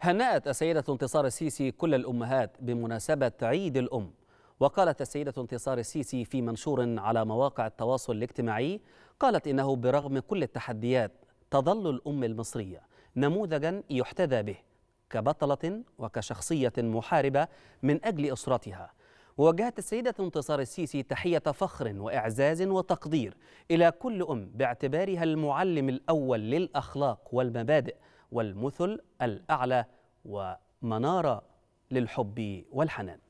هنأت السيدة انتصار السيسي كل الأمهات بمناسبة عيد الأم وقالت السيدة انتصار السيسي في منشور على مواقع التواصل الاجتماعي قالت إنه برغم كل التحديات تظل الأم المصرية نموذجا يحتذى به كبطلة وكشخصية محاربة من أجل أسرتها ووجهت السيدة انتصار السيسي تحية فخر وإعزاز وتقدير إلى كل أم باعتبارها المعلم الأول للأخلاق والمبادئ والمثل الأعلى ومنارة للحب والحنان